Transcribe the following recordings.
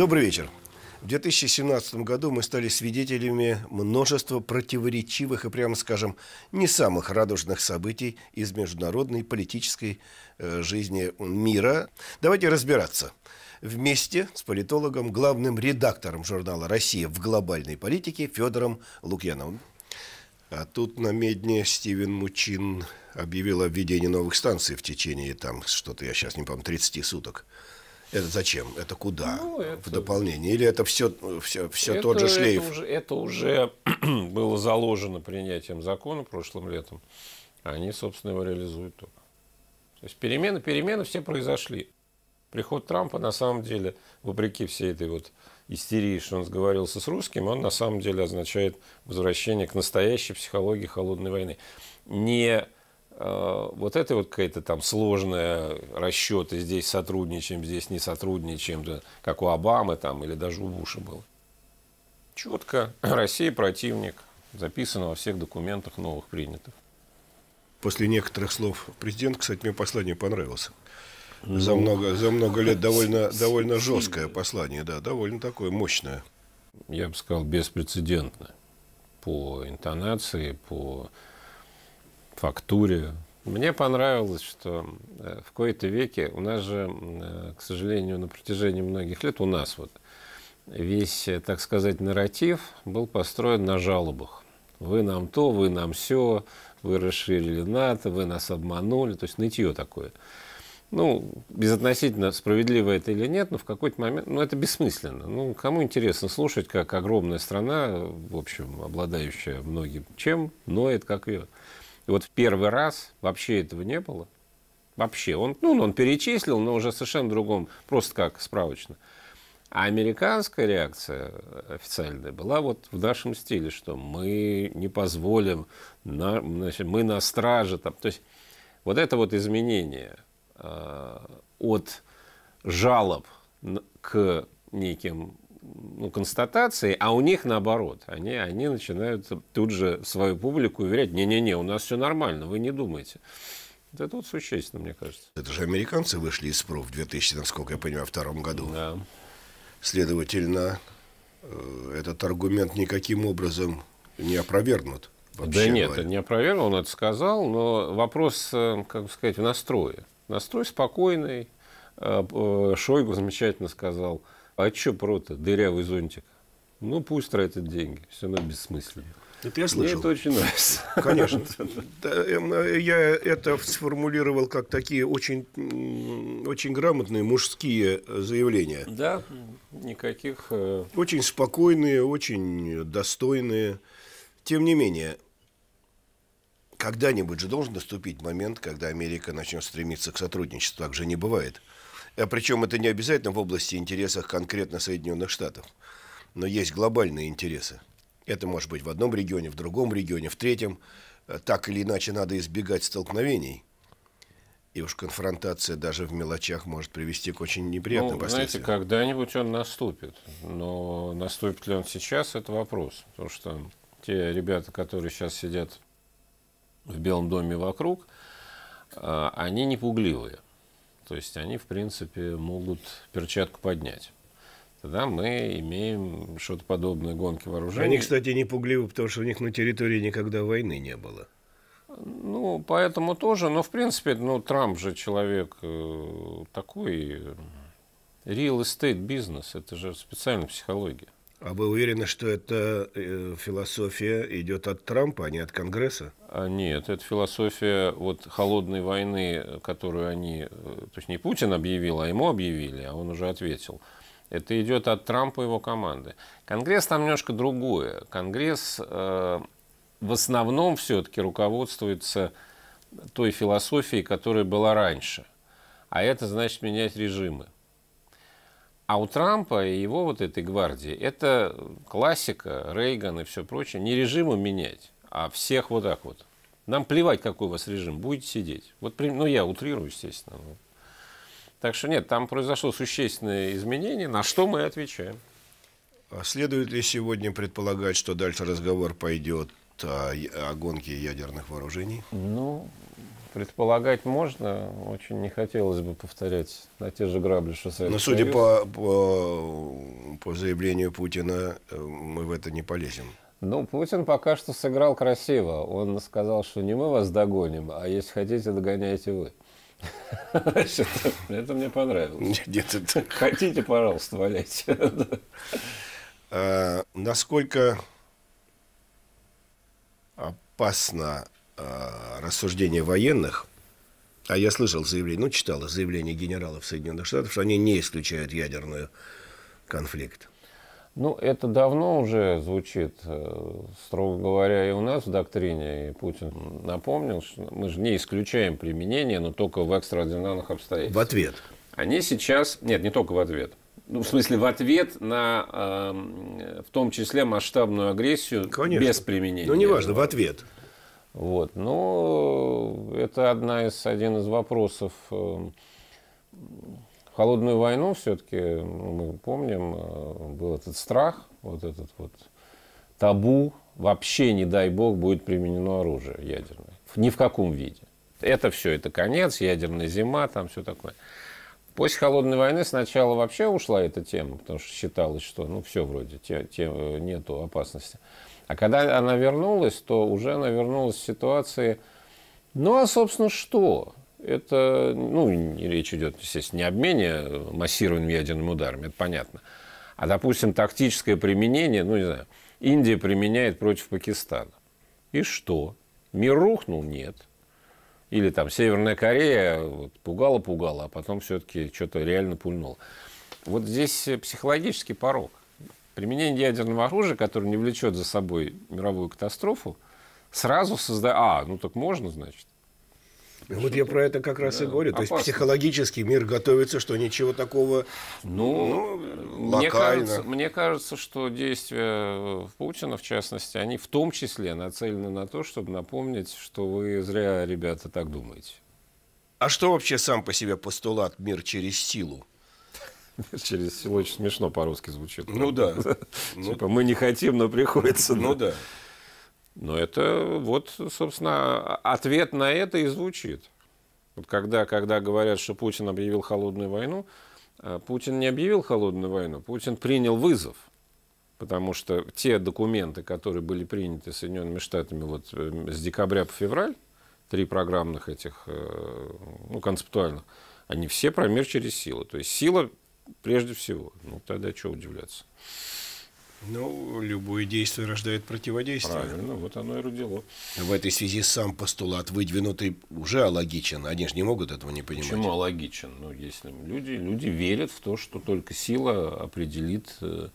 Добрый вечер. В 2017 году мы стали свидетелями множества противоречивых и, прямо скажем, не самых радужных событий из международной политической э, жизни мира. Давайте разбираться. Вместе с политологом, главным редактором журнала «Россия в глобальной политике» Федором Лукьяновым. А тут на медне Стивен Мучин объявил о введении новых станций в течение, там, что-то я сейчас не помню, 30 суток. Это зачем? Это куда? Ну, это... В дополнение? Или это все, все, все это, тот же шлейф? Это уже, это уже было заложено принятием закона прошлым летом. Они, собственно, его реализуют только. То есть перемены, перемены все произошли. Приход Трампа, на самом деле, вопреки всей этой вот истерии, что он сговорился с русским, он на самом деле означает возвращение к настоящей психологии холодной войны. Не а, вот это вот какая-то там сложная расчеты, здесь сотрудничаем, здесь не сотрудничаем, как у Обамы там или даже у Буша было. Четко, Россия противник, записано во всех документах новых принятых. После некоторых слов президент, кстати, мне послание понравилось. Ну, за много, за много лет довольно, довольно жесткое послание, да, довольно такое мощное. Я бы сказал, беспрецедентное по интонации, по фактуре. Мне понравилось, что э, в кои-то веке у нас же, э, к сожалению, на протяжении многих лет у нас вот весь, э, так сказать, нарратив был построен на жалобах. Вы нам то, вы нам все, вы расширили НАТО, вы нас обманули, то есть нытье такое. Ну, безотносительно, справедливо это или нет, но в какой-то момент, ну, это бессмысленно. Ну, кому интересно слушать, как огромная страна, в общем, обладающая многим чем, ноет, как ее. И вот в первый раз вообще этого не было. Вообще. Он, ну, он перечислил, но уже совершенно другом, просто как справочно. А американская реакция официальная была вот в нашем стиле, что мы не позволим, на, значит, мы на страже. Там. То есть вот это вот изменение э, от жалоб к неким ну, констатации, а у них наоборот. Они, они начинают тут же свою публику уверять, не-не-не, у нас все нормально, вы не думайте. Вот это вот существенно, мне кажется. Это же американцы вышли из СПРУ в 2000, насколько я понимаю, втором году. Да. Следовательно, э, этот аргумент никаким образом не опровергнут. Да нет, говоря. не опровергнут, он это сказал, но вопрос, э, как бы сказать, в настрое. Настрой спокойный. Э, Шойгу замечательно сказал – а что про-то, дырявый зонтик? Ну, пусть тратят деньги, все равно бессмысленно. Это я слышал. Мне это очень нравится. Конечно. Э, э, я это сформулировал как такие очень, очень грамотные мужские заявления. Да, никаких... Э, очень спокойные, очень достойные. Тем не менее, когда-нибудь же должен наступить момент, когда Америка начнет стремиться к сотрудничеству. Так же не бывает. Э, Причем это не обязательно в области интересов конкретно Соединенных Штатов, но есть глобальные интересы. Это может быть в одном регионе, в другом регионе, в третьем. Э, так или иначе надо избегать столкновений. И уж конфронтация даже в мелочах может привести к очень неприятным ну, последствиям. Знаете, когда-нибудь он наступит. Но наступит ли он сейчас, это вопрос. Потому что те ребята, которые сейчас сидят в Белом доме вокруг, а, они не пугливые. То есть они, в принципе, могут перчатку поднять. Тогда мы имеем что-то подобное гонки вооружений. Они, кстати, не пугливы, потому что у них на территории никогда войны не было. Ну, поэтому тоже. Но, в принципе, ну, Трамп же человек э, такой... Э, real estate бизнес – это же специальная психология. А вы уверены, что эта э, философия идет от Трампа, а не от Конгресса? А нет, это философия вот холодной войны, которую они, э, то есть не Путин объявил, а ему объявили, а он уже ответил. Это идет от Трампа и его команды. Конгресс там немножко другое. Конгресс э, в основном все-таки руководствуется той философией, которая была раньше. А это значит менять режимы. А у Трампа и его вот этой гвардии это классика, Рейган и все прочее. Не режиму менять, а всех вот так вот. Нам плевать, какой у вас режим, будете сидеть. Вот, ну, я утрирую, естественно. Так что нет, там произошло существенное изменение, на что мы отвечаем. А следует ли сегодня предполагать, что дальше разговор пойдет о, о гонке ядерных вооружений? Ну, Предполагать можно, очень не хотелось бы повторять на те же грабли, что Советский Но судя по, по, по заявлению Путина, э, мы в это не полезем. Ну, Путин пока что сыграл красиво. Он сказал, что не мы вас догоним, а если хотите, догоняйте вы. Это мне понравилось. Хотите, пожалуйста, валяйте. Э, насколько опасно Э, рассуждения военных, а я слышал заявление, ну, читал заявление генералов Соединенных Штатов, что они не исключают ядерный конфликт. Ну, это давно уже звучит, э, строго говоря, и у нас в доктрине. И Путин напомнил, что мы же не исключаем применение, но только в экстраординарных обстоятельствах. В ответ. Они сейчас... Нет, не только в ответ. Ну, в смысле, в ответ на, э, в том числе, масштабную агрессию Конечно. без применения. Ну, неважно, в ответ. Вот. Но это одна из, один из вопросов. Э, Холодную войну все-таки, ну, мы помним, э, был этот страх, вот этот вот табу, вообще, не дай бог, будет применено оружие ядерное. Ни в каком виде. Это все, это конец, ядерная зима, там все такое. После холодной войны сначала вообще ушла эта тема, потому что считалось, что ну все вроде, те, те, э, нету опасности. А когда она вернулась, то уже она вернулась в ситуации, ну а, собственно, что? Это, ну, речь идет, естественно, не обмене массированными ядерными ударами, это понятно. А, допустим, тактическое применение, ну, не знаю, Индия применяет против Пакистана. И что? Мир рухнул? Нет. Или там Северная Корея пугала-пугала, а потом все-таки что-то реально пульнула. Вот здесь психологический порог. Применение ядерного оружия, которое не влечет за собой мировую катастрофу, сразу создает... А, ну так можно, значит. Ну, вот я про это как раз да, и говорю. Опасно. То есть психологический мир готовится, что ничего такого ну, ну, локально. кажется, мне кажется, что действия Путина, в частности, они в том числе нацелены на то, чтобы напомнить, что вы зря, ребята, так думаете. А что вообще сам по себе постулат «мир через силу»? Через село очень смешно по-русски звучит. Ну да. Ну типа мы не хотим, но приходится. Ну да. Но это вот, собственно, а-, ответ на это и звучит. Вот когда, когда говорят, что Путин объявил холодную войну, э, Путин не объявил холодную войну, Путин принял вызов. Потому что те документы, которые были приняты Соединенными Штатами вот э, с декабря по февраль, три программных этих, э, ну, концептуальных, они все про мир через силу. То есть сила прежде всего. Ну, тогда чего удивляться? Ну, любое действие рождает противодействие. Правильно, вот оно и родило. В этой связи сам постулат, выдвинутый, уже алогичен. Они же не могут этого не понимать. Почему алогичен? Ну, если люди, люди верят в то, что только сила определит э,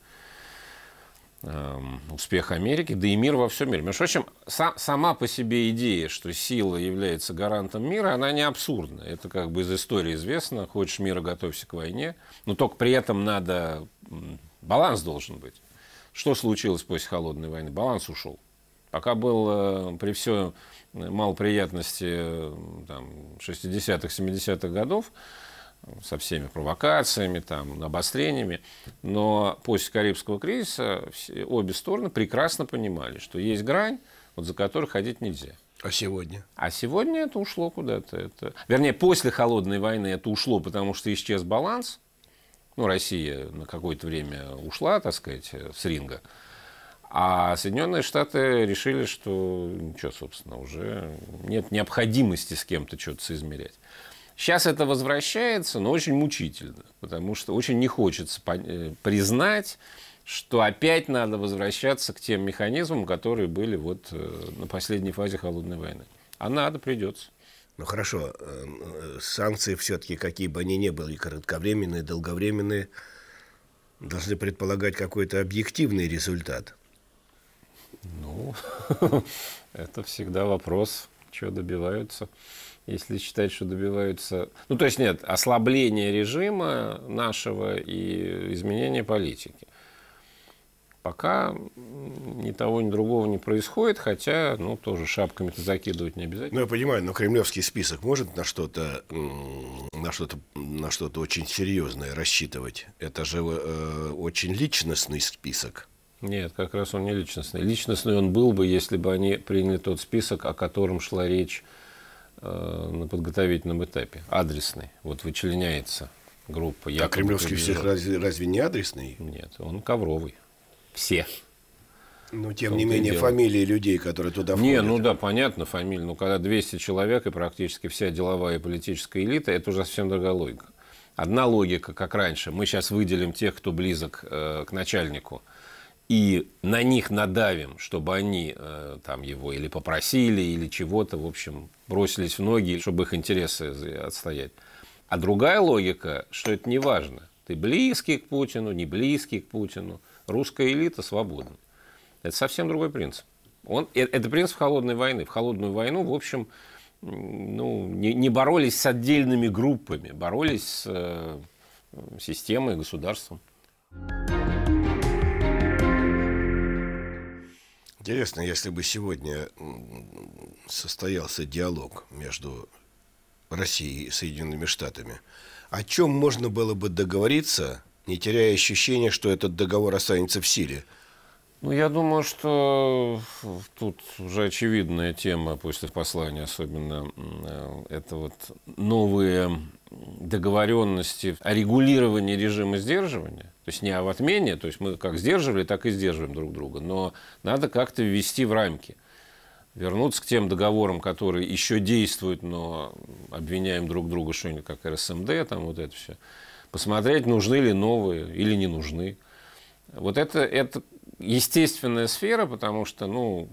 Эм, успех Америки, да и мир во всем мире. В общем, са, сама по себе идея, что сила является гарантом мира, она не абсурдна. Это как бы из истории известно. Хочешь мира, готовься к войне. Но только при этом надо... Баланс должен быть. Что случилось после холодной войны? Баланс ушел. Пока был э, при все малоприятности 60-х, э, 70-х годов, со всеми провокациями, там, обострениями. Но после Карибского кризиса все, обе стороны прекрасно понимали, что есть грань, вот за которую ходить нельзя. А сегодня? А сегодня это ушло куда-то. Это... Вернее, после холодной войны это ушло, потому что исчез баланс. Ну, Россия на какое-то время ушла, так сказать, с ринга. А Соединенные Штаты решили, что ничего, собственно, уже нет необходимости с кем-то что-то соизмерять. Сейчас это возвращается, но очень мучительно, потому что очень не хочется э, признать, что опять надо возвращаться к тем механизмам, которые были вот э, на последней фазе холодной войны. А надо, придется. Ну хорошо, э, санкции все-таки, какие бы они ни были, кратковременные, долговременные, должны предполагать какой-то объективный результат. Ну, это всегда вопрос, чего добиваются если считать, что добиваются... Ну, то есть нет, ослабление режима нашего и изменение политики. Пока ни того, ни другого не происходит, хотя, ну, тоже шапками-то закидывать не обязательно. Ну, я понимаю, но кремлевский список может на что-то на что-то на что-то очень серьезное рассчитывать. Это же э, очень личностный список. Нет, как раз он не личностный. Личностный он был бы, если бы они приняли тот список, о котором шла речь Э, на подготовительном этапе, адресный. Вот вычленяется группа. А якобы А кремлевский всех разве, разве не адресный? Нет, он ковровый. Все. Но, ну, тем не менее, фамилии людей, которые туда входят. Не, ну да, понятно, фамилии. Но ну, когда 200 человек и практически вся деловая и политическая элита, это уже совсем другая логика. Одна логика, как раньше. Мы сейчас выделим тех, кто близок э, к начальнику и на них надавим, чтобы они э, там его или попросили, или чего-то, в общем, бросились в ноги, чтобы их интересы отстоять. А другая логика, что это не важно. Ты близкий к Путину, не близкий к Путину. Русская элита свободна. Это совсем другой принцип. Он, э, это принцип холодной войны. В холодную войну, в общем, ну, не, не боролись с отдельными группами, боролись с э, системой, государством. Интересно, если бы сегодня состоялся диалог между Россией и Соединенными Штатами, о чем можно было бы договориться, не теряя ощущения, что этот договор останется в силе? Ну, я думаю, что тут уже очевидная тема после послания, особенно э, это вот новые договоренности о регулировании режима сдерживания то есть не в отмене, то есть мы как сдерживали, так и сдерживаем друг друга. Но надо как-то ввести в рамки. Вернуться к тем договорам, которые еще действуют, но обвиняем друг друга что-нибудь, как РСМД, там вот это все. Посмотреть, нужны ли новые или не нужны. Вот это, это естественная сфера, потому что, ну,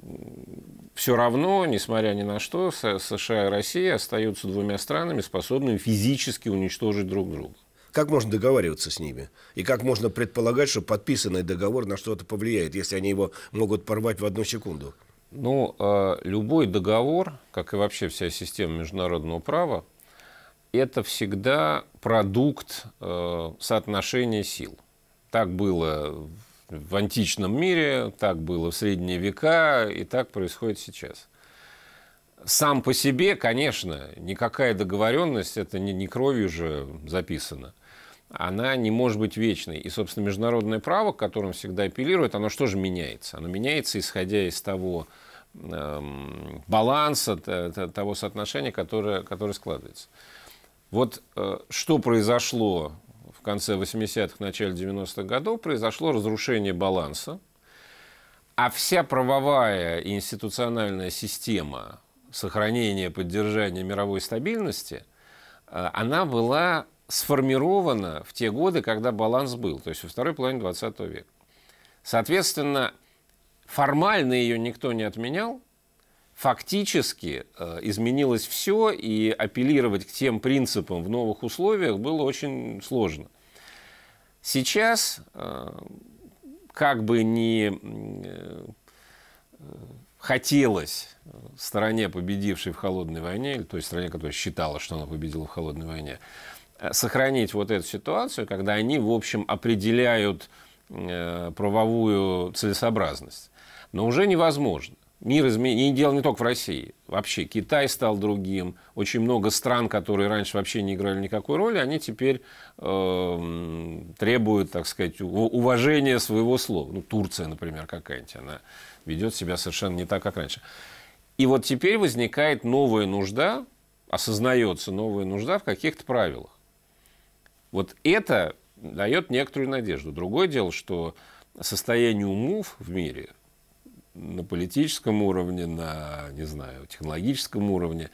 все равно, несмотря ни на что, США и Россия остаются двумя странами, способными физически уничтожить друг друга. Как можно договариваться с ними? И как можно предполагать, что подписанный договор на что-то повлияет, если они его могут порвать в одну секунду? Ну, а, любой договор, как и вообще вся система международного права, это всегда продукт э, соотношения сил. Так было в античном мире, так было в средние века, и так происходит сейчас. Сам по себе, конечно, никакая договоренность, это не, не кровью же записано она не может быть вечной. И, собственно, международное право, к которому всегда апеллирует, оно что же меняется? Оно меняется, исходя из того эм, баланса, того соотношения, которое, которое складывается. Вот э, что произошло в конце 80-х, начале 90-х годов? Произошло разрушение баланса, а вся правовая и институциональная система сохранения, поддержания мировой стабильности, э, она была сформирована в те годы, когда баланс был, то есть во второй половине 20 века. Соответственно, формально ее никто не отменял, фактически э, изменилось все, и апеллировать к тем принципам в новых условиях было очень сложно. Сейчас, э, как бы ни э, хотелось стороне, победившей в холодной войне, или той стране, которая считала, что она победила в холодной войне, Э, сохранить вот эту ситуацию, когда они, в общем, определяют э, правовую целесообразность. Но уже невозможно. Мир изменился, дело не только в России. Вообще Китай стал другим. Очень много стран, которые раньше вообще не играли никакой роли, они теперь э, требуют, так сказать, уважения своего слова. Ну, Турция, например, какая-нибудь, она ведет себя совершенно не так, как раньше. И вот теперь возникает новая нужда, осознается новая нужда в каких-то правилах. Вот это дает некоторую надежду. Другое дело, что состояние умов в мире на политическом уровне, на, не знаю, технологическом уровне,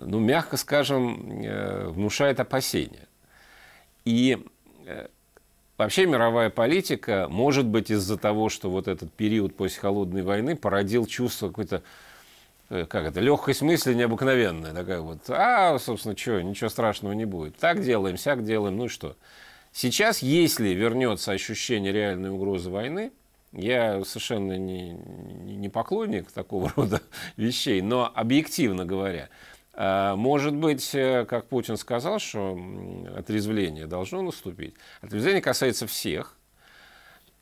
ну, мягко скажем, э, внушает опасения. И э, вообще мировая политика, может быть, из-за того, что вот этот период после Холодной войны породил чувство какой-то Э, как это, легкость мысли необыкновенная такая вот. А, собственно, что, ничего страшного не будет. Так делаем, сяк делаем, ну и что. Сейчас, если вернется ощущение реальной угрозы войны, я совершенно не, не поклонник такого рода вещей, но объективно говоря, э, может быть, э, как Путин сказал, что отрезвление должно наступить. Отрезвление касается всех,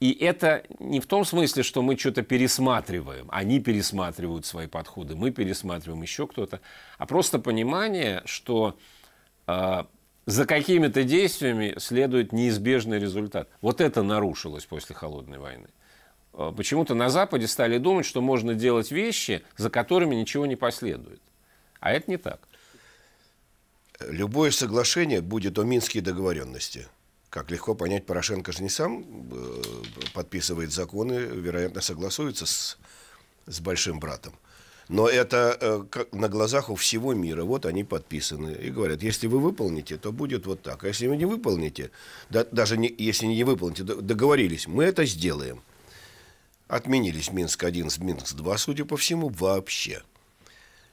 и это не в том смысле, что мы что-то пересматриваем, они пересматривают свои подходы, мы пересматриваем еще кто-то, а просто понимание, что э, за какими-то действиями следует неизбежный результат. Вот это нарушилось после холодной войны. Э, почему-то на Западе стали думать, что можно делать вещи, за которыми ничего не последует. А это не так любое соглашение будет о Минские договоренности. Как легко понять, Порошенко же не сам э, подписывает законы, вероятно, согласуется с, с большим братом. Но это э, как, на глазах у всего мира. Вот они подписаны. И говорят, если вы выполните, то будет вот так. А если вы не выполните, да, даже не, если не выполните, договорились, мы это сделаем. Отменились Минск-1, Минск-2, судя по всему, вообще.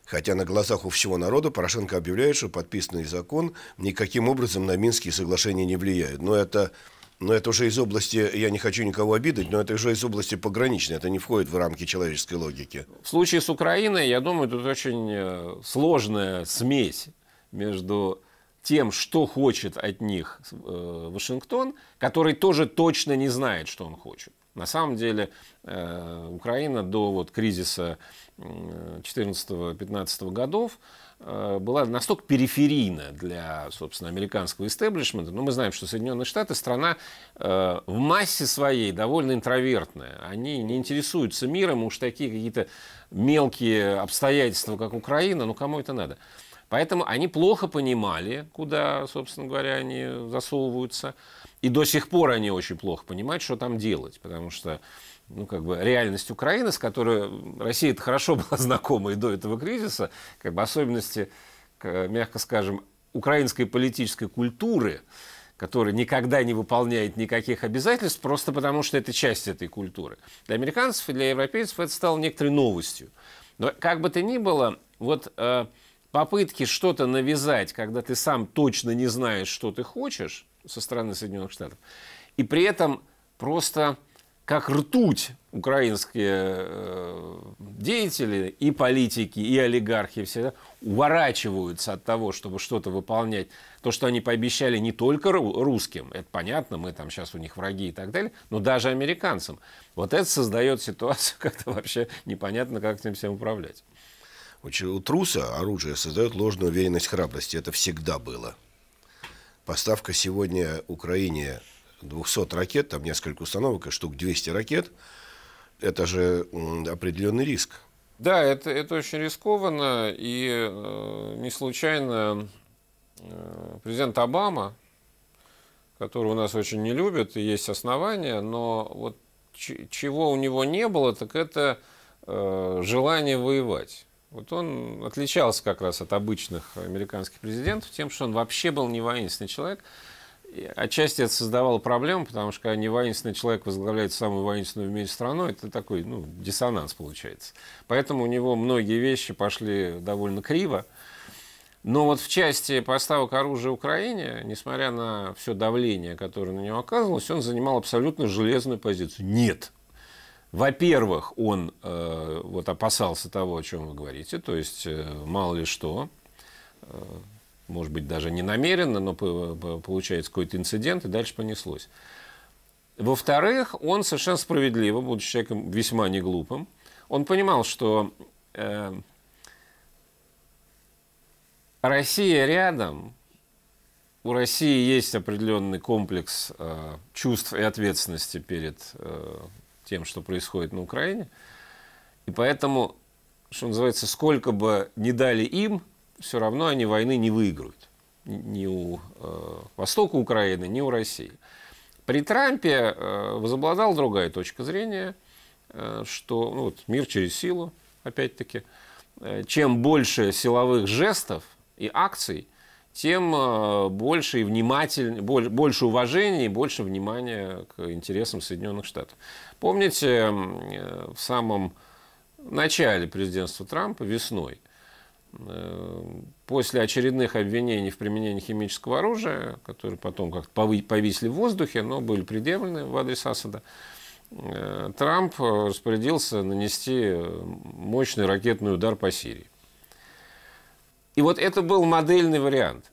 Хотя на глазах у всего народа Порошенко объявляет, что подписанный закон никаким образом на Минские соглашения не влияет. Но это, но это уже из области, я не хочу никого обидеть, но это уже из области пограничной, это не входит в рамки человеческой логики. В случае с Украиной, я думаю, тут очень э, сложная смесь между тем, что хочет от них э, Вашингтон, который тоже точно не знает, что он хочет. На самом деле э, Украина до вот кризиса 14-15 годов э, была настолько периферийна для, собственно, американского истеблишмента. Но ну, мы знаем, что Соединенные Штаты страна э, в массе своей довольно интровертная. Они не интересуются миром, уж такие какие-то мелкие обстоятельства, как Украина, ну кому это надо? Поэтому они плохо понимали, куда, собственно говоря, они засовываются. И до сих пор они очень плохо понимают, что там делать. Потому что ну, как бы реальность Украины, с которой Россия это хорошо была знакома и до этого кризиса, как бы особенности, мягко скажем, украинской политической культуры, которая никогда не выполняет никаких обязательств, просто потому что это часть этой культуры. Для американцев и для европейцев это стало некоторой новостью. Но как бы то ни было, вот э, попытки что-то навязать, когда ты сам точно не знаешь, что ты хочешь со стороны Соединенных Штатов, и при этом просто как ртуть украинские э, деятели, и политики, и олигархи все уворачиваются от того, чтобы что-то выполнять. То, что они пообещали не только русским, это понятно, мы там сейчас у них враги и так далее, но даже американцам. Вот это создает ситуацию, как-то вообще непонятно, как с ним всем управлять. У труса оружие создает ложную уверенность храбрости. Это всегда было. Поставка сегодня Украине 200 ракет, там несколько установок, и а штук 200 ракет, это же определенный риск. Да, это, это очень рискованно, и э, не случайно э, президент Обама, которого у нас очень не любят, и есть основания, но вот чего у него не было, так это э, желание воевать. Вот он отличался как раз от обычных американских президентов тем, что он вообще был не воинственный человек отчасти это создавало проблем, потому что когда воинственный человек возглавляет самую воинственную в мире страну, это такой ну, диссонанс получается. Поэтому у него многие вещи пошли довольно криво. Но вот в части поставок оружия Украине, несмотря на все давление, которое на него оказывалось, он занимал абсолютно железную позицию. Нет. Во-первых, он э, вот опасался того, о чем вы говорите, то есть э, мало ли что, э, может быть, даже не намеренно, но получается какой-то инцидент, и дальше понеслось. Во-вторых, он совершенно справедливо, будучи человеком весьма неглупым, он понимал, что э, Россия рядом, у России есть определенный комплекс э, чувств и ответственности перед э, тем, что происходит на Украине, и поэтому, что называется, сколько бы не дали им – все равно они войны не выиграют. Ни у э, востока Украины, ни у России. При Трампе э, возобладала другая точка зрения, э, что ну, вот, мир через силу, опять-таки. Э, чем больше силовых жестов и акций, тем э, больше, и вниматель, боль, больше уважения и больше внимания к интересам Соединенных Штатов. Помните, э, в самом начале президентства Трампа весной Э, после очередных обвинений в применении химического оружия, которые потом как-то повисли в воздухе, но были предъявлены в адрес Асада, э, Трамп э, распорядился нанести мощный ракетный удар по Сирии. И вот это был модельный вариант.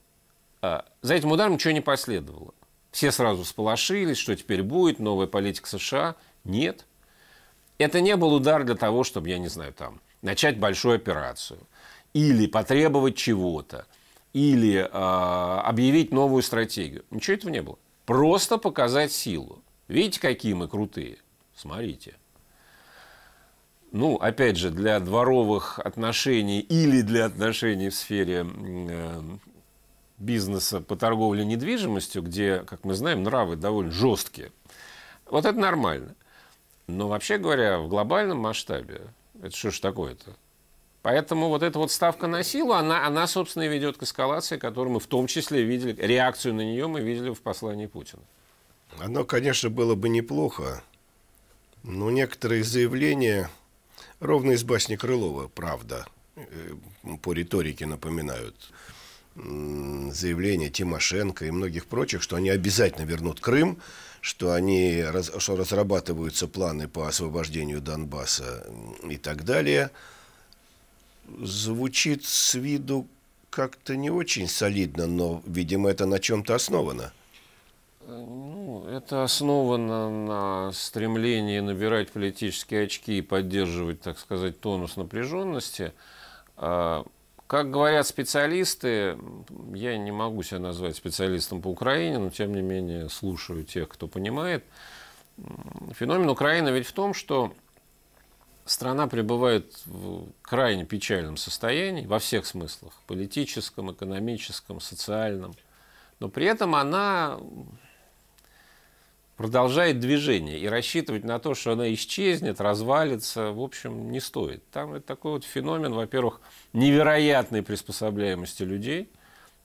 А, за этим ударом ничего не последовало. Все сразу сполошились, что теперь будет, новая политика США. Нет. Это не был удар для того, чтобы, я не знаю, там, начать большую операцию или потребовать чего-то, или э, объявить новую стратегию. Ничего этого не было. Просто показать силу. Видите, какие мы крутые? Смотрите. Ну, опять же, для дворовых отношений или для отношений в сфере э, бизнеса по торговле недвижимостью, где, как мы знаем, нравы довольно жесткие. Вот это нормально. Но вообще говоря, в глобальном масштабе, это что ж такое-то? Поэтому вот эта вот ставка на силу, она, она, собственно, и ведет к эскалации, которую мы в том числе видели, реакцию на нее мы видели в послании Путина. Оно, конечно, было бы неплохо, но некоторые заявления ровно из басни Крылова, правда, э, по риторике напоминают заявления Тимошенко и многих прочих, что они обязательно вернут Крым, что они что разрабатываются планы по освобождению Донбасса и так далее – Звучит с виду как-то не очень солидно, но, видимо, это на чем-то основано. Ну, это основано на стремлении набирать политические очки и поддерживать, так сказать, тонус напряженности. А, как говорят специалисты, я не могу себя назвать специалистом по Украине, но тем не менее слушаю тех, кто понимает. Феномен Украины ведь в том, что страна пребывает в крайне печальном состоянии во всех смыслах – политическом, экономическом, социальном. Но при этом она продолжает движение. И рассчитывать на то, что она исчезнет, развалится, в общем, не стоит. Там это такой вот феномен, во-первых, невероятной приспособляемости людей –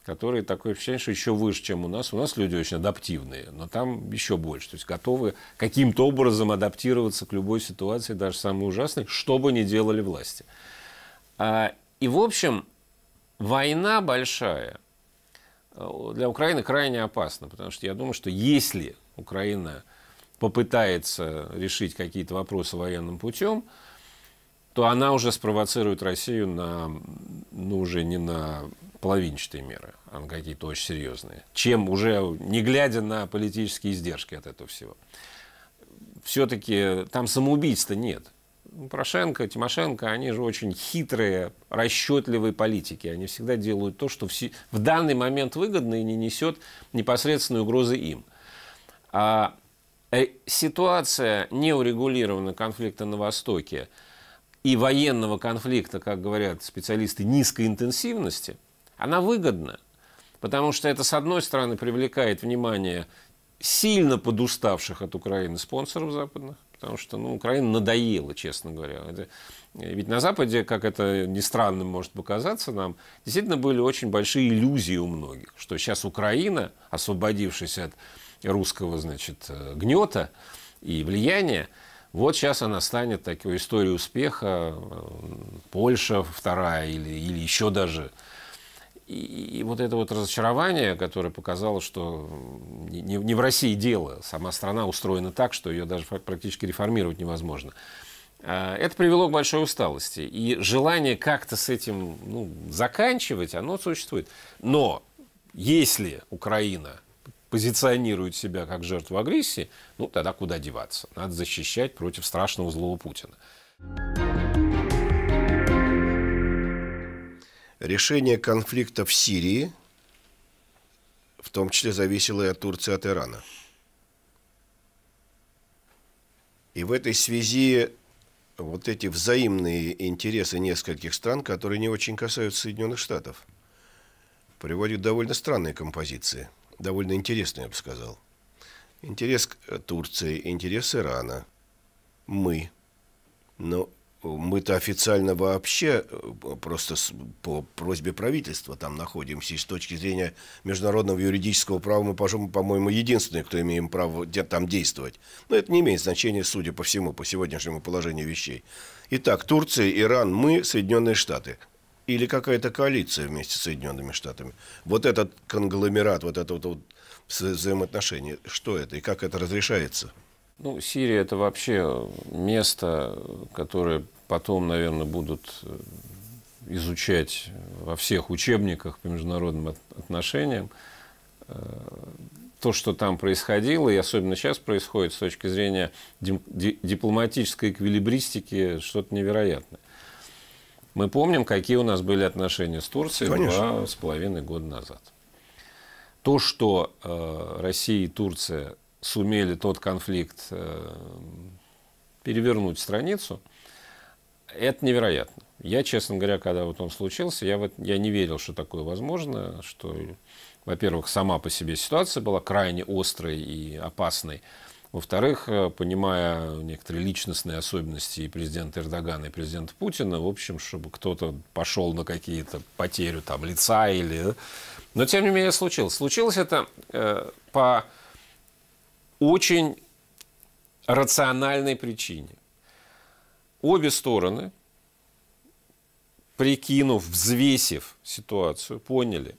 которые такое впечатление, что еще выше, чем у нас. У нас люди очень адаптивные, но там еще больше. То есть готовы каким-то образом адаптироваться к любой ситуации, даже самой ужасной, что бы ни делали власти. А, и, в общем, война большая э, для Украины крайне опасна, потому что я думаю, что если Украина попытается решить какие-то вопросы военным путем, то она уже спровоцирует Россию на, ну уже не на половинчатые меры, а на какие-то очень серьезные, чем уже не глядя на политические издержки от этого всего. Все-таки там самоубийств-то нет. Порошенко, Тимошенко, они же очень хитрые, расчетливые политики. Они всегда делают то, что в данный момент выгодно и не несет непосредственной угрозы им. А э, ситуация неурегулированного конфликта на Востоке и военного конфликта, как говорят специалисты, низкой интенсивности – она выгодна, потому что это, с одной стороны, привлекает внимание сильно подуставших от Украины спонсоров западных, потому что ну, Украина надоела, честно говоря. Это, э, ведь на Западе, как это ни странно может показаться нам, действительно были очень большие иллюзии у многих, что сейчас Украина, освободившись от русского значит, э, гнета и влияния, вот сейчас она станет такой историей успеха, э, Польша вторая или, или еще даже и, и вот это вот разочарование, которое показало, что не, не в России дело, сама страна устроена так, что ее даже практически реформировать невозможно. А, это привело к большой усталости. И желание как-то с этим ну, заканчивать, оно существует. Но если Украина позиционирует себя как жертву агрессии, ну тогда куда деваться? Надо защищать против страшного злого Путина. Решение конфликта в Сирии в том числе зависело и от Турции, от Ирана. И в этой связи вот эти взаимные интересы нескольких стран, которые не очень касаются Соединенных Штатов, приводят к довольно странной композиции, довольно интересной, я бы сказал. Интерес Турции, интерес Ирана, мы. Но мы-то официально вообще э, просто по просьбе правительства там находимся. И с точки зрения международного юридического права мы, по-моему, единственные, кто имеем право там действовать. Но это не имеет значения, судя по всему, по сегодняшнему положению вещей. Итак, Турция, Иран, мы, Соединенные Штаты. Или какая-то коалиция вместе с Соединенными Штатами. Вот этот конгломерат, вот это вот, вот взаимоотношение, что это и как это разрешается? Ну, Сирия – это вообще место, которое потом, наверное, будут э, изучать во всех учебниках по международным отношениям. Э, то, что там происходило, и особенно сейчас происходит с точки зрения дипломатической эквилибристики, что-то невероятное. Мы помним, какие у нас были отношения с Турцией Конечно. два с половиной года назад. То, что э, Россия и Турция сумели тот конфликт э, перевернуть страницу, это невероятно. Я, честно говоря, когда вот он случился, я, вот, я не верил, что такое возможно, что, во-первых, сама по себе ситуация была крайне острой и опасной. Во-вторых, э, понимая некоторые личностные особенности и президента Эрдогана, и президента Путина, в общем, чтобы кто-то пошел на какие-то потери там, лица или... Э, но, тем не менее, случилось. Случилось это э, по очень рациональной причине. Обе стороны, прикинув, взвесив ситуацию, поняли,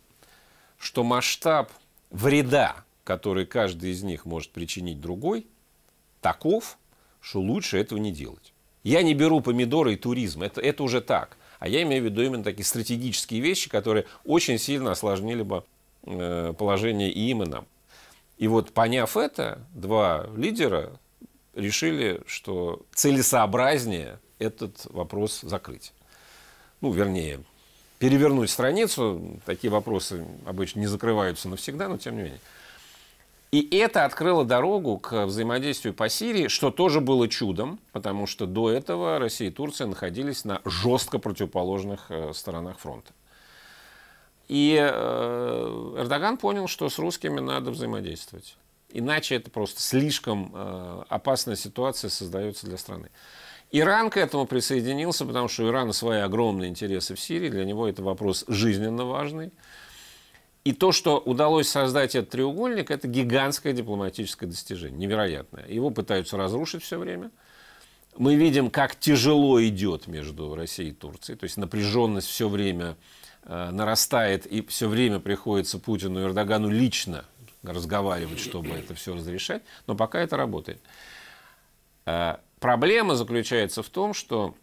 что масштаб вреда, который каждый из них может причинить другой, таков, что лучше этого не делать. Я не беру помидоры и туризм, это, это уже так. А я имею в виду именно такие стратегические вещи, которые очень сильно осложнили бы э, положение и им, и нам. И вот поняв это, два лидера решили, что целесообразнее этот вопрос закрыть. Ну, вернее, перевернуть страницу. Такие вопросы обычно не закрываются навсегда, но тем не менее. И это открыло дорогу к взаимодействию по Сирии, что тоже было чудом, потому что до этого Россия и Турция находились на жестко противоположных э, сторонах фронта. И э, Эрдоган понял, что с русскими надо взаимодействовать. Иначе это просто слишком э, опасная ситуация создается для страны. Иран к этому присоединился, потому что у Ирана свои огромные интересы в Сирии. Для него это вопрос жизненно важный. И то, что удалось создать этот треугольник, это гигантское дипломатическое достижение, невероятное. Его пытаются разрушить все время. Мы видим, как тяжело идет между Россией и Турцией. То есть напряженность все время Э, нарастает, и все время приходится Путину и Эрдогану лично разговаривать, чтобы это все разрешать, но пока это работает. Э, проблема заключается в том, что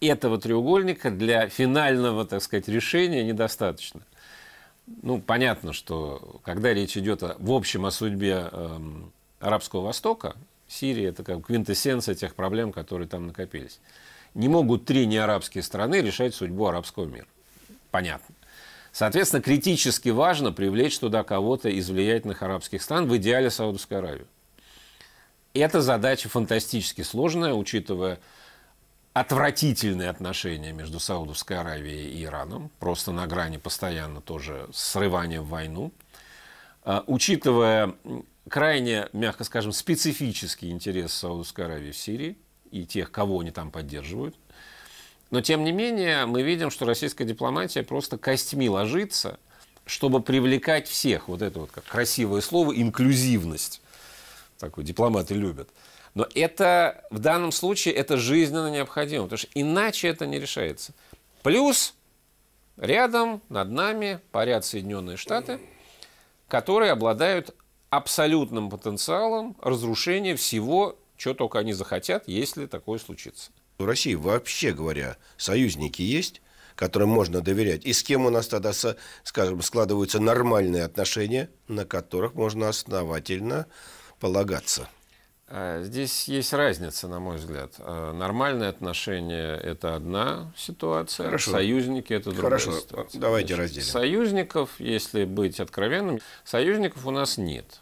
этого треугольника для финального, так сказать, решения недостаточно. Ну, понятно, что когда речь идет о, в общем о судьбе э, Арабского Востока, Сирии, это как квинтэссенция тех проблем, которые там накопились. Не могут три неарабские страны решать судьбу арабского мира понятно. Соответственно, критически важно привлечь туда кого-то из влиятельных арабских стран, в идеале Саудовскую Аравию. Эта задача фантастически сложная, учитывая отвратительные отношения между Саудовской Аравией и Ираном, просто на грани постоянно тоже срывания в войну, а, учитывая крайне, мягко скажем, специфический интерес Саудовской Аравии в Сирии и тех, кого они там поддерживают, но, тем не менее, мы видим, что российская дипломатия просто костьми ложится, чтобы привлекать всех. Вот это вот как красивое слово «инклюзивность». Такое дипломаты любят. Но это в данном случае это жизненно необходимо, потому что иначе это не решается. Плюс рядом, над нами, парят Соединенные Штаты, которые обладают абсолютным потенциалом разрушения всего, что только они захотят, если такое случится. У России вообще говоря, союзники есть, которым можно доверять, и с кем у нас тогда, скажем, складываются нормальные отношения, на которых можно основательно полагаться. А, здесь есть разница, на мой взгляд. А, нормальные отношения – это одна ситуация, Хорошо. союзники – это другая Хорошо. ситуация. Давайте Значит, разделим. Союзников, если быть откровенным, союзников у нас нет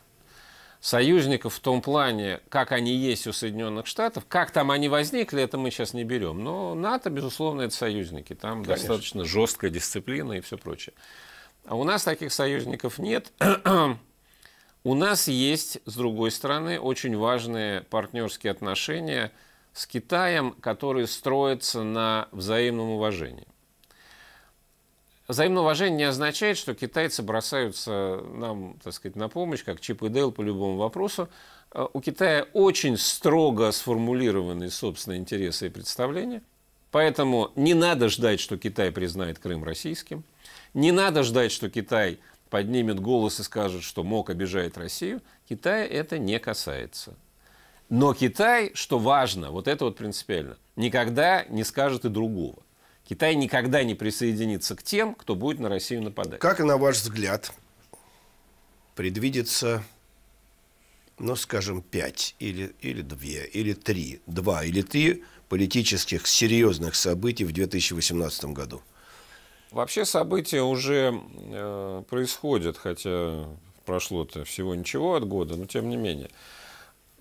союзников в том плане, как они есть у Соединенных Штатов, как там они возникли, это мы сейчас не берем. Но НАТО, безусловно, это союзники. Там Конечно. достаточно жесткая дисциплина и все прочее. А у нас таких союзников нет. у нас есть, с другой стороны, очень важные партнерские отношения с Китаем, которые строятся на взаимном уважении. Взаимное уважение не означает, что китайцы бросаются нам, так сказать, на помощь, как Чип и Дейл по любому вопросу. Э, у Китая очень строго сформулированы собственные интересы и представления. Поэтому не надо ждать, что Китай признает Крым российским. Не надо ждать, что Китай поднимет голос и скажет, что МОК обижает Россию. Китая это не касается. Но Китай, что важно, вот это вот принципиально, никогда не скажет и другого. Китай никогда не присоединится к тем, кто будет на Россию нападать. Как, на ваш взгляд, предвидится, ну, скажем, пять или, или две, или три, два или три политических серьезных событий в 2018 году? Вообще события уже э, происходят, хотя прошло-то всего ничего от года, но тем не менее.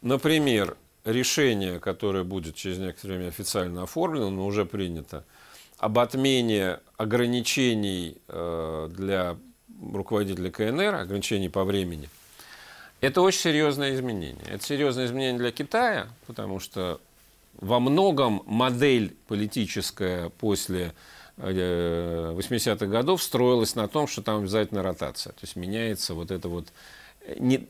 Например, решение, которое будет через некоторое время официально оформлено, но уже принято – об отмене ограничений э, для руководителя КНР, ограничений по времени, это очень серьезное изменение. Это серьезное изменение для Китая, потому что во многом модель политическая после 80-х э, годов строилась на том, что там обязательно ротация. То есть меняется вот это вот... Э, не,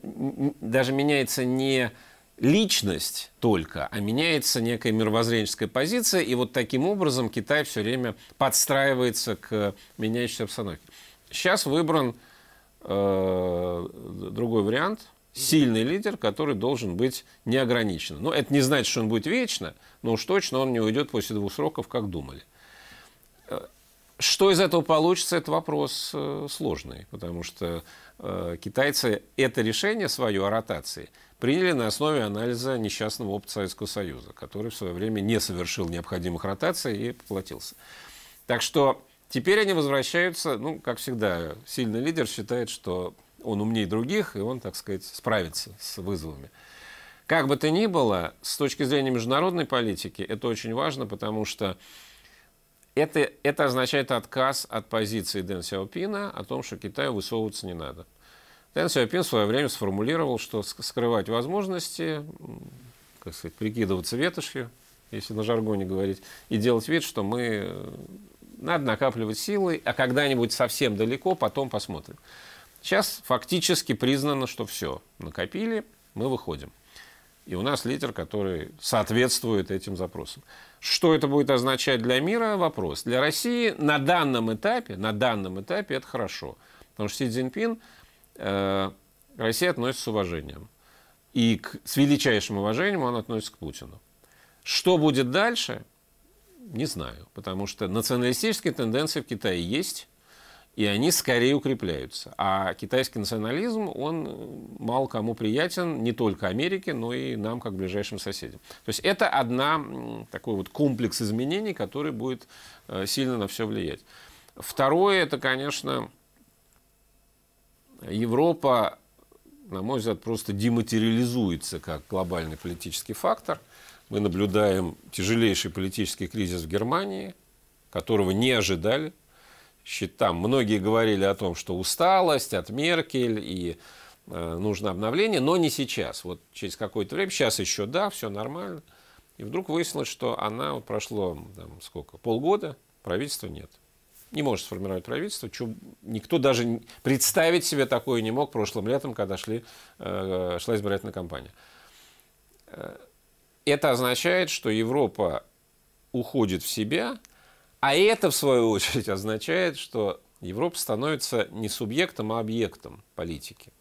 даже меняется не личность только, а меняется некая мировоззренческая позиция, и вот таким образом Китай все время подстраивается к меняющейся обстановке. Сейчас выбран э, другой вариант, сильный лидер, который должен быть неограничен. Но ну, это не значит, что он будет вечно, но уж точно он не уйдет после двух сроков, как думали. Э, что из этого получится, это вопрос э, сложный, потому что э, китайцы это решение свое о ротации – приняли на основе анализа несчастного опыта Советского Союза, который в свое время не совершил необходимых ротаций и поплатился. Так что теперь они возвращаются, ну, как всегда, сильный лидер считает, что он умнее других, и он, так сказать, справится с вызовами. Как бы то ни было, с точки зрения международной политики это очень важно, потому что это, это означает отказ от позиции Дэн Сяопина о том, что Китаю высовываться не надо. Дэн Сяопин в свое время сформулировал, что скрывать возможности, как сказать, прикидываться ветошью, если на жаргоне говорить, и делать вид, что мы э, надо накапливать силы, а когда-нибудь совсем далеко, потом посмотрим. Сейчас фактически признано, что все, накопили, мы выходим. И у нас лидер, который соответствует этим запросам. Что это будет означать для мира? Вопрос. Для России на данном этапе, на данном этапе это хорошо. Потому что Си Цзиньпин – Э, Россия относится с уважением. И к, с величайшим уважением он относится к Путину. Что будет дальше, не знаю, потому что националистические тенденции в Китае есть, и они скорее укрепляются. А китайский национализм, он э, мало кому приятен, не только Америке, но и нам, как ближайшим соседям. То есть это одна, такой вот комплекс изменений, который будет э, сильно на все влиять. Второе, это, конечно, Европа, на мой взгляд, просто дематериализуется как глобальный политический фактор. Мы наблюдаем тяжелейший политический кризис в Германии, которого не ожидали. Там многие говорили о том, что усталость от Меркель и э, нужно обновление, но не сейчас. Вот через какое-то время, сейчас еще да, все нормально. И вдруг выяснилось, что она вот прошло там, сколько, полгода, правительства нет не может сформировать правительство. Чего никто даже представить себе такое не мог прошлым летом, когда шли, э, шла избирательная кампания. Э, это означает, что Европа уходит в себя, а это, в свою очередь, означает, что Европа становится не субъектом, а объектом политики.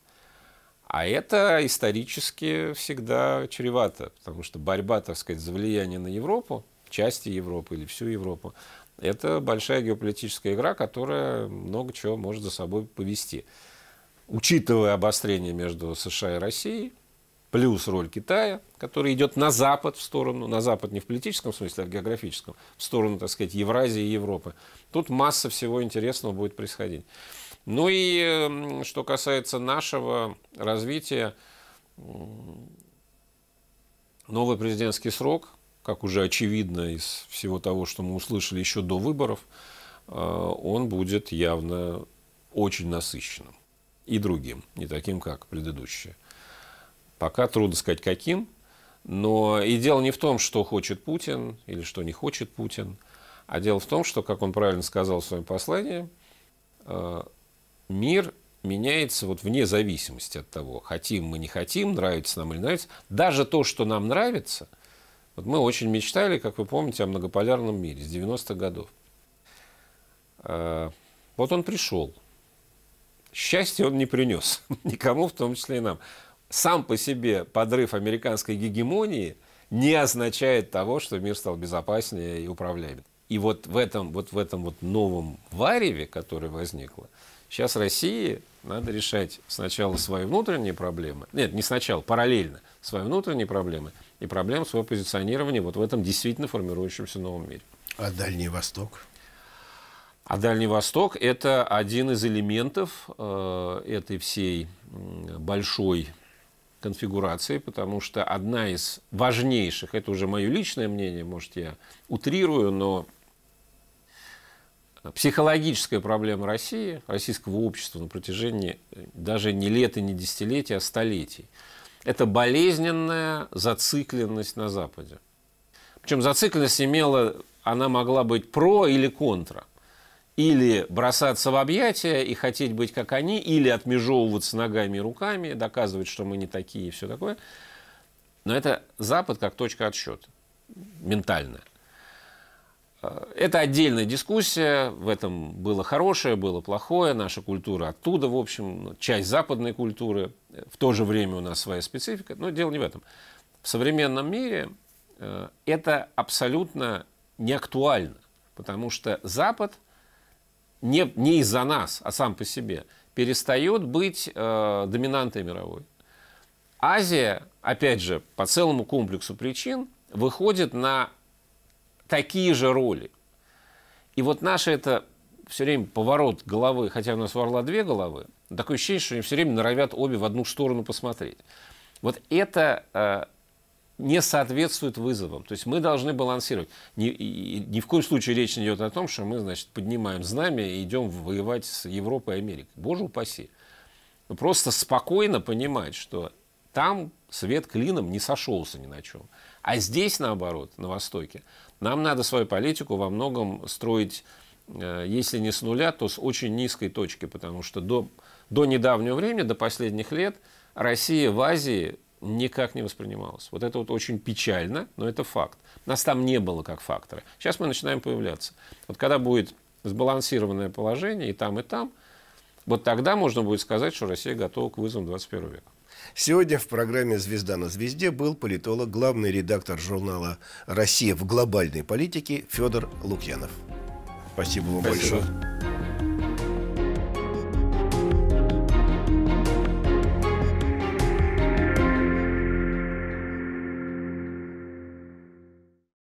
А это исторически всегда чревато, потому что борьба, так сказать, за влияние на Европу, части Европы или всю Европу, это большая геополитическая игра, которая много чего может за собой повести. Учитывая обострение между США и Россией, плюс роль Китая, который идет на запад в сторону, на запад не в политическом смысле, а в географическом, в сторону, так сказать, Евразии и Европы. Тут масса всего интересного будет происходить. Ну и эм, что касается нашего развития, новый президентский срок – как уже очевидно из всего того, что мы услышали еще до выборов, э, он будет явно очень насыщенным. И другим, не таким, как предыдущие. Пока трудно сказать, каким. Но и дело не в том, что хочет Путин или что не хочет Путин, а дело в том, что, как он правильно сказал в своем послании, э, мир меняется вот вне зависимости от того, хотим мы, не хотим, нравится нам или не нравится. Даже то, что нам нравится – вот мы очень мечтали, как вы помните, о многополярном мире с 90-х годов. А, вот он пришел. Счастья он не принес никому, в том числе и нам. Сам по себе подрыв американской гегемонии не означает того, что мир стал безопаснее и управляемым. И вот в этом вот, в этом вот новом вареве, которое возникло, сейчас России надо решать сначала свои внутренние проблемы. Нет, не сначала, параллельно свои внутренние проблемы – и проблем своего позиционирования вот в этом действительно формирующемся новом мире. А Дальний Восток? А Дальний Восток – это один из элементов э, этой всей большой конфигурации, потому что одна из важнейших, это уже мое личное мнение, может, я утрирую, но психологическая проблема России, российского общества на протяжении даже не лет и не десятилетий, а столетий – это болезненная зацикленность на Западе. Причем зацикленность имела, она могла быть про или контра. Или бросаться в объятия и хотеть быть как они, или отмежевываться ногами и руками, доказывать, что мы не такие и все такое. Но это Запад как точка отсчета, ментальная. Э, это отдельная дискуссия, в этом было хорошее, было плохое, наша культура оттуда, в общем, ну, часть западной культуры, в то же время у нас своя специфика, но дело не в этом. В современном мире э, это абсолютно не актуально, потому что Запад не, не из-за нас, а сам по себе перестает быть э, доминантой мировой. Азия, опять же, по целому комплексу причин выходит на такие же роли. И вот наша это все время поворот головы, хотя у нас у орла две головы, такое ощущение, что они все время норовят обе в одну сторону посмотреть. Вот это э, не соответствует вызовам. То есть мы должны балансировать. Ни, и, ни в коем случае речь не идет о том, что мы, значит, поднимаем знамя и идем воевать с Европой и Америкой. Боже упаси. Но просто спокойно понимать, что там свет клином не сошелся ни на чем. А здесь, наоборот, на Востоке, нам надо свою политику во многом строить Э, если не с нуля, то с очень низкой точки, потому что до, до недавнего времени, до последних лет, Россия в Азии никак не воспринималась. Вот это вот очень печально, но это факт. Нас там не было как фактора. Сейчас мы начинаем появляться. Вот когда будет сбалансированное положение и там, и там, вот тогда можно будет сказать, что Россия готова к вызовам 21 века. Сегодня в программе «Звезда на звезде» был политолог, главный редактор журнала «Россия в глобальной политике» Федор Лукьянов. Спасибо вам Спасибо. большое.